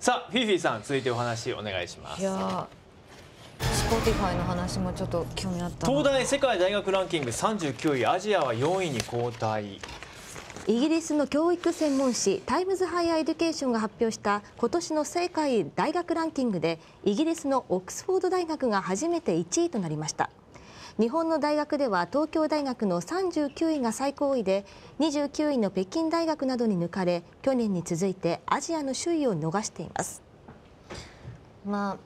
さあフィフィさん続いてお話お願いしますいやスポティファイの話もちょっと興味あった東大世界大学ランキング39位アジアは4位に後退イギリスの教育専門誌タイムズ・ハイア・イデュケーションが発表した今年の世界大学ランキングでイギリスのオックスフォード大学が初めて1位となりました日本の大学では東京大学の39位が最高位で29位の北京大学などに抜かれ去年に続いてアジアの首位を逃しています。まあ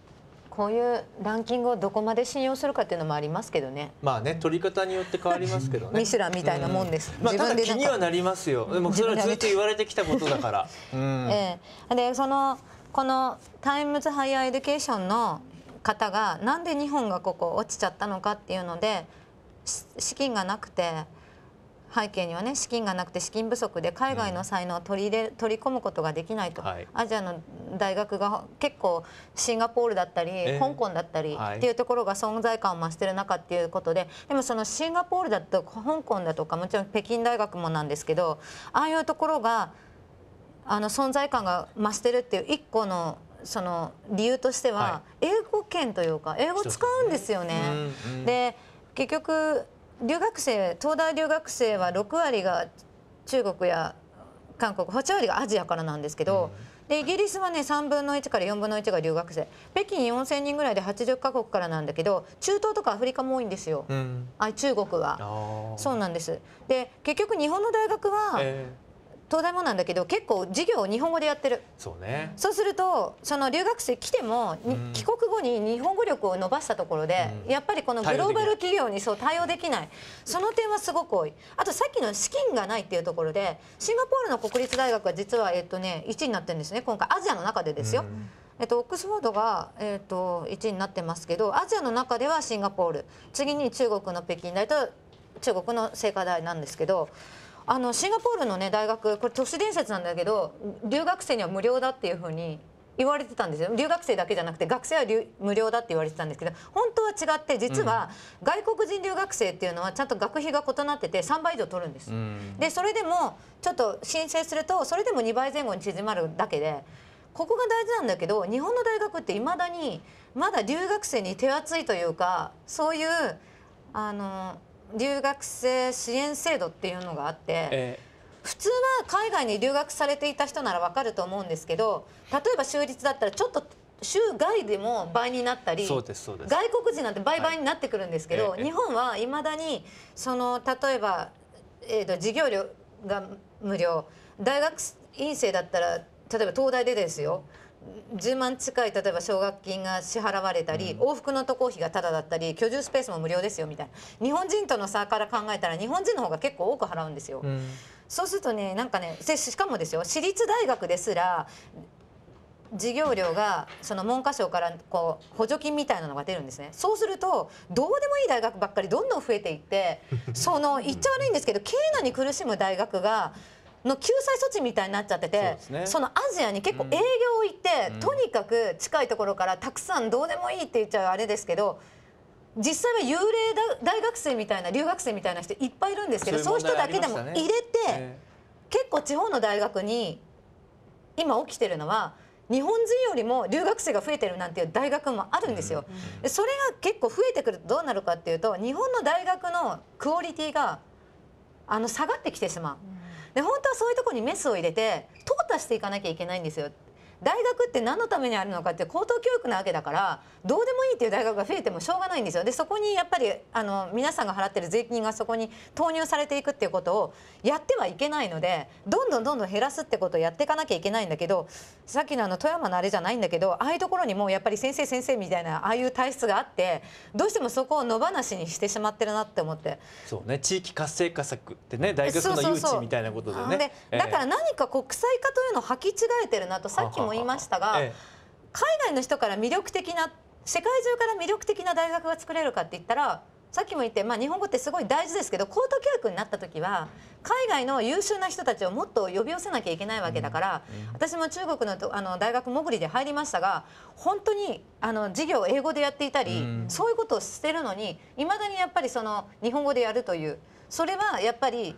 こういうランキングをどこまで信用するかっていうのもありますけどね。まあね取り方によって変わりますけどね。ミシュランみたいなもんです。うん、まあただ気にはなりますよ。でもそれはずっと言われてきたことだから。うん、ええでそのこのタイムズハイアエデュケーションの方がなんで日本がここ落ちちゃったのかっていうので資金がなくて背景にはね資金がなくて資金不足で海外の才能を取り入れ、取り込むことができないと、はい、アジアの大学が結構シンガポールだったり、えー、香港だったりっていうところが存在感を増してる中っていうことで、はい、でもそのシンガポールだと香港だとかもちろん北京大学もなんですけどああいうところがあの存在感が増してるっていう一個のその理由としては、英語圏というか英語使うんですよね。で結局留学生東大留学生は6割が中国や韓国8割がアジアからなんですけど、でイギリスはね3分の1から4分の1が留学生北京4,000人ぐらいで80か国からなんだけど中東とかアフリカも多いんですよ、うん、あ中国はそうなんですで結局日本の大学は、東大もなんだけど結構授業を日本語でやってるそうねそうするとその留学生来ても、うん、帰国後に日本語力を伸ばしたところで、うん、やっぱりこのグローバル企業にそう対応できないその点はすごく多いあとさっきの資金がないっていうところでシンガポールの国立大学は実はえっとね1位になってるんですね今回アジアの中でですよ、うんえっと、オックスフォードが、えっと、1位になってますけどアジアの中ではシンガポール次に中国の北京大と中国の清華大なんですけどあのシンガポールのね大学これ都市伝説なんだけど留学生には無料だっていうふうに言われてたんですよ留学生だけじゃなくて学生は無料だって言われてたんですけど本当は違って実は外国人留学生っていうのはちゃんと学費が異なってて3倍以上取るんです、うん、でそれでもちょっと申請するとそれでも2倍前後に縮まるだけでここが大事なんだけど日本の大学っていまだにまだ留学生に手厚いというかそういうあの留学生支援制度っていうのがあって、えー、普通は海外に留学されていた人なら分かると思うんですけど例えば州立だったらちょっと州外でも倍になったり外国人なんて倍々になってくるんですけど、はいえー、日本はいまだにその例えば、えーと授業料が無料大学院生だったら例えば東大でですよ10万近い例えば奨学金が支払われたり、うん、往復の渡航費がタダだったり居住スペースも無料ですよみたいな日本人との差から考えたら日本人の方が結構多く払うんですよ。うん、そうするとねなんかねしかもですよ私立大学ですら授業料がその文科省からこう補助金みたいなのが出るんですねそうするとどうでもいい大学ばっかりどんどん増えていって その言っちゃ悪いんですけど経営難に苦しむ大学がの救済措置みたいになっちゃっててそ、ね,、のアジアに結構営業を行って、うんとにかく近いところからたくさんどうでもいいって言っちゃうあれですけど実際は幽霊大学生みたいな留学生みたいな人いっぱいいるんですけどそういう人だけでも入れて、結構地方の大学に今起きてるのは日本人よりも留学生が増えてるなんていう大学もあるんですよ。それが結構増えてくるとどうなるかっていうと日本の大学のクオリティがあの下がってきてしまう。で本当はそういうとこにメスを入れて淘汰していかなきゃいけないんですよ大学って何のためにあるのかって高等教育なわけだからどうでもいいっていう大学が増えてもしょうがないんですよでそこにやっぱりあの皆さんが払ってる税金がそこに投入されていくっていうことをやってはいけないのでどんどんどんどん減らすってことをやっていかなきゃいけないんだけどさっきのあの富山のあれじゃないんだけどああいうところにもうやっぱり先生先生みたいなああいう体質があってどうしてもそこを野放しにしてしまってるなって思ってそうね地域活性化策ってね大学の誘致みたいなことでねだから何か国際化というのを履き違えてるなとさっきも言いましたが、海外の人から魅力的な世界中から魅力的な大学が作れるかって言ったらさっきも言って、まあ、日本語ってすごい大事ですけど高等教育になった時は海外の優秀な人たちをもっと呼び寄せなきゃいけないわけだから、私も中国のあの大学潜りで入りましたが本当にあの授業を英語でやっていたり、そういうことをしてるのにいまだにやっぱりその日本語でやるというそれはやっぱり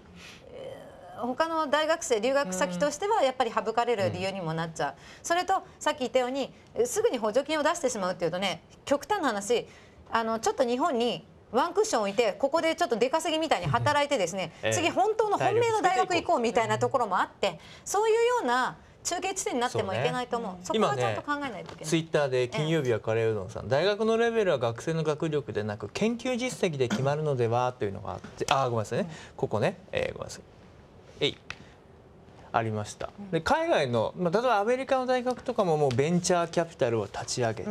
他の大学生留学先としてはやっぱり省かれる理由にもなっちゃう、うん、それとさっき言ったようにすぐに補助金を出してしまうっていうとね極端な話あのちょっと日本にワンクッション置いてここでちょっと出稼ぎみたいに働いてですね、次本当の本命の大学行こうみたいなところもあってそういうような中継地点になってもいけないと思う。そ、ね,、こはちゃんと考えないといけない。ね、ツイッターで金曜日はカレーうどんさん、ええ、大学のレベルは学生の学力でなく研究実績で決まるのではというのがあって、あごめんなさいね、ここね、えー、ごめんなさい。えいありました、で海外の、まあ、例えばアメリカの大学とかももうベンチャーキャピタルを立ち上げて、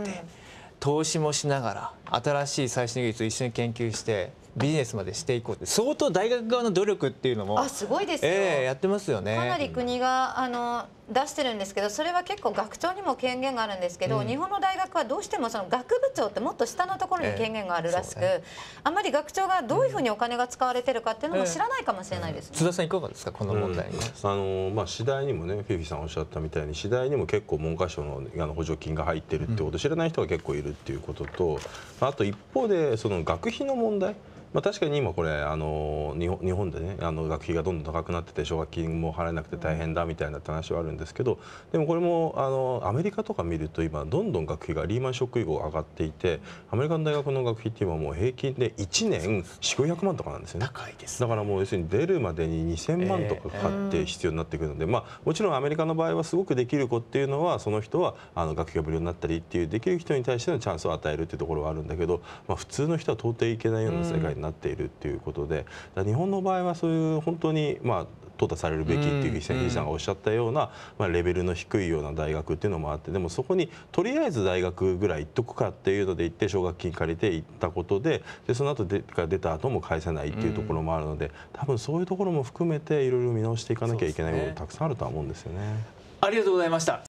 投資もしながら新しい最新技術を一緒に研究してビジネスまでしていこうって相当大学側の努力っていうのもあすごいですよ、えー、やってますよねかなり国があの出してるんですけどそれは結構学長にも権限があるんですけど、うん、日本の大学はどうしてもその学部長ってもっと下のところに権限があるらしく、えーね、あまり学長がどういうふうにお金が使われてるかっていうのも知らないかもしれないです、ねえー、津田さんいかがですかこの問題、うん、あのまあ次第にもねフィフィさんおっしゃったみたいに次第にも結構文科省のあの補助金が入ってるってこと、を知らない人が結構いるっていうこととあと一方でその学費の問題まあ、確かに今これあの日本でねあの学費がどんどん高くなってて奨学金も払えなくて大変だみたいな話はあるんですけどでもこれもあのアメリカとか見ると今どんどん学費がリーマンショック以降上がっていてアメリカの大学の学費って今もう平均で1年4 0 0万とかなんですよね高いですだからもう要するに出るまでに2000万とかかかって必要になってくるので、まあ、もちろんアメリカの場合はすごくできる子っていうのはその人はあの学費が無料になったりっていうできる人に対してのチャンスを与えるっていうところはあるんだけど、まあ、普通の人は到底いけないような世界になっているっていうことで日本の場合はそういう本当にまあ淘汰されるべきっていう石井さんがおっしゃったような、まあ、レベルの低いような大学っていうのもあってでもそこにとりあえず大学ぐらい行っとくかっていうので行って奨学金借りて行ったことででその後で出た後も返せないっていうところもあるので、多分そういうところも含めていろいろ見直していかなきゃいけないものたくさんあるとは思うんですよね。ありがとうございました